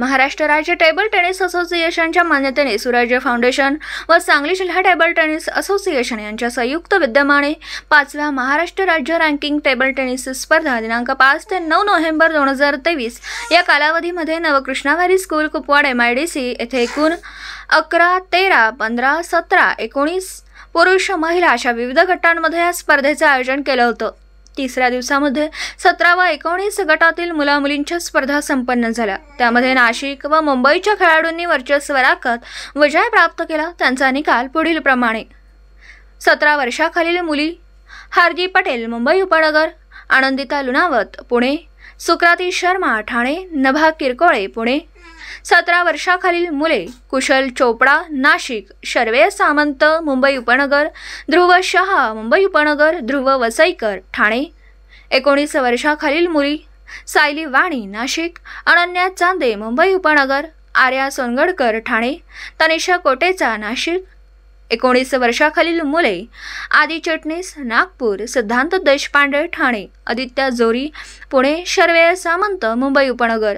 महाराष्ट्र राज्य table tennis असोसिएशनच्या मान्यतेने सुराज्य फाउंडेशन व सांगली जिल्हा टेबल टेनिस असोसिएशन यांच्या संयुक्त विद्यमाने पाचव्या महाराष्ट्र राज्य रँकिंग टेबल टेनिस स्पर्धा दिनांक पाच ते नऊ नोव्हेंबर दोन हजार तेवीस या कालावधीमध्ये नवकृष्णावारी school Kupwad M I D C येथे एकूण अकरा तेरा पंधरा सतरा एकोणीस पुरुष महिला अशा विविध गटांमध्ये या स्पर्धेचं आयोजन केलं होतं तिसऱ्या दिवसामध्ये सतरा व एकोणीस गटातील मुलामुलींच्या स्पर्धा संपन्न झाल्या त्यामध्ये नाशिक व मुंबईच्या खेळाडूंनी वर्चस्व राखत विजय प्राप्त केला त्यांचा निकाल पुढील प्रमाणे सतरा वर्षाखालील मुली हार्दी पटेल मुंबई उपनगर आनंदिता लुणावत पुणे सुक्राती शर्मा ठाणे नभा किरकोळे पुणे सतरा वर्षाखालील मुले कुशल चोपडा नाशिक शर्वे सामंत मुंबई उपनगर ध्रुव शहा मुंबई उपनगर ध्रुव वसईकर ठाणे एकोणीस वर्षाखालील मुली सायली वाणी नाशिक अनन्या चांदे मुंबई उपनगर आर्या सोनगडकर ठाणे तनिषा कोटेचा नाशिक एकोणीस वर्षाखालील मुले आदी चटणीस नागपूर सिद्धांत देशपांडे ठाणे आदित्य जोरी पुणे शर्वेय सामंत मुंबई उपनगर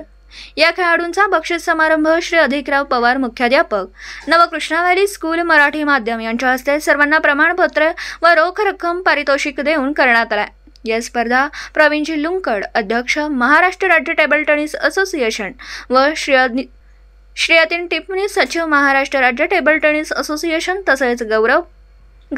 या खेळाडूंचा बक्षीस समारंभ श्री अधिकराव पवार मुख्याध्यापक नवकृष्णावारी स्कूल मराठी माध्यम यांच्या हस्ते सर्वांना प्रमाणपत्र व रोख रक्कम पारितोषिक देऊन करण्यात आला या स्पर्धा प्रवीणजी लुंकड अध्यक्ष महाराष्ट्र राज्य टेबल टेनिस असोसिएशन व श्री श्रेयातीन टिपणी सचिव महाराष्ट्र राज्य टेबल टेनिस असोसिएशन तसेच Gaurav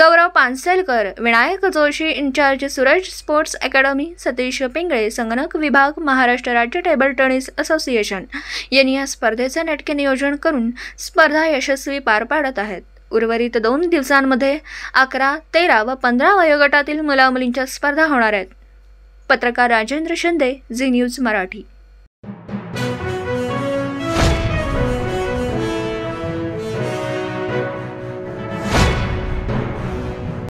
Gaurav Panselkar Vinayak Joshi incharge Suraj sports academy Satish Pingale संगणक विभाग महाराष्ट्र राज्य टेबल टेनिस असोसिएशन यांनी या स्पर्धेचे नेटके नियोजन करून स्पर्धा यशस्वी पार पाडत आहेत उर्वरित दोन दिवसांमध्ये अकरा तेरा व पंधरा वयोगटातील मुलामुलींच्या स्पर्धा होणार आहेत पत्रकार राजेंद्र शिंदे झी न्यूज मराठी